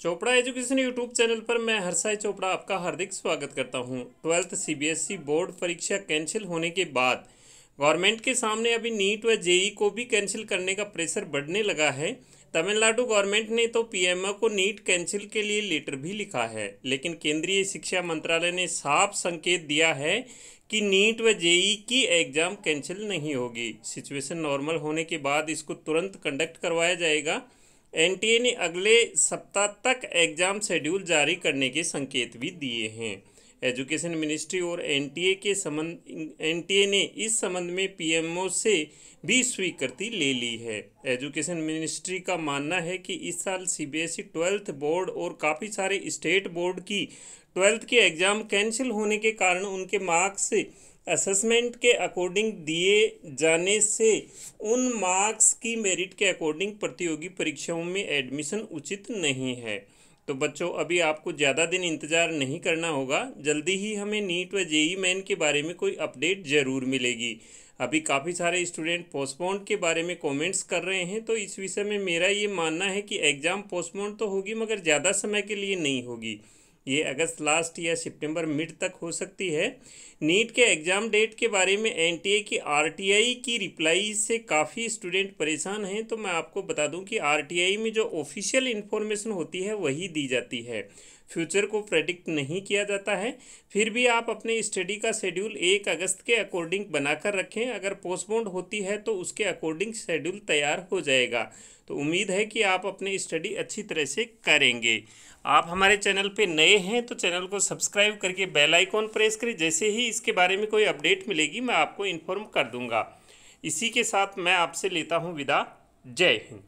Chopra education YouTube channel पर मैं हरसाई चोपड़ा आपका हार्दिक स्वागत करता हूं ट्वेल्थ सीबीएसई e बोर्ड परीक्षा कैंसिल होने के बाद गवर्नमेंट के सामने अभी नीट व जेई को भी कैंसिल करने का प्रेशर बढ़ने लगा है तमिलनाडु गवर्नमेंट ने तो पीएमओ को नीट कैंसिल के लिए लेटर भी लिखा है लेकिन केंद्रीय शिक्षा मंत्रालय ने साफ संकेत दिया है कि नीट व जेई की एग्ज़ाम कैंसिल नहीं होगी सिचुएशन नॉर्मल होने के बाद इसको तुरंत कंडक्ट करवाया जाएगा एनटीए ने अगले सप्ताह तक एग्ज़ाम शेड्यूल जारी करने के संकेत भी दिए हैं एजुकेशन मिनिस्ट्री और एनटीए के संबंध एनटीए ने इस संबंध में पीएमओ से भी स्वीकृति ले ली है एजुकेशन मिनिस्ट्री का मानना है कि इस साल सीबीएसई e ट्वेल्थ बोर्ड और काफ़ी सारे स्टेट बोर्ड की ट्वेल्थ के एग्ज़ाम कैंसिल होने के कारण उनके मार्क्स असेसमेंट के अकॉर्डिंग दिए जाने से उन मार्क्स की मेरिट के अकॉर्डिंग प्रतियोगी परीक्षाओं में एडमिशन उचित नहीं है तो बच्चों अभी आपको ज़्यादा दिन इंतज़ार नहीं करना होगा जल्दी ही हमें नीट व जेई मैन के बारे में कोई अपडेट ज़रूर मिलेगी अभी काफ़ी सारे स्टूडेंट पोस्टपोन्ड के बारे में कमेंट्स कर रहे हैं तो इस विषय में मेरा ये मानना है कि एग्ज़ाम पोस्टपोन्ड तो होगी मगर ज़्यादा समय के लिए नहीं होगी ये अगस्त लास्ट या सितंबर मिड तक हो सकती है नीट के एग्ज़ाम डेट के बारे में एनटीए की आरटीआई की रिप्लाई से काफ़ी स्टूडेंट परेशान हैं तो मैं आपको बता दूं कि आरटीआई में जो ऑफिशियल इन्फॉर्मेशन होती है वही दी जाती है फ्यूचर को प्रेडिक्ट नहीं किया जाता है फिर भी आप अपने स्टडी का शेड्यूल एक अगस्त के अकॉर्डिंग बनाकर रखें अगर पोस्टपोन्ड होती है तो उसके अकॉर्डिंग शेड्यूल तैयार हो जाएगा तो उम्मीद है कि आप अपने स्टडी अच्छी तरह से करेंगे आप हमारे चैनल पे नए हैं तो चैनल को सब्सक्राइब करके बेल आइकॉन प्रेस करें जैसे ही इसके बारे में कोई अपडेट मिलेगी मैं आपको इन्फॉर्म कर दूंगा इसी के साथ मैं आपसे लेता हूँ विदा जय हिंद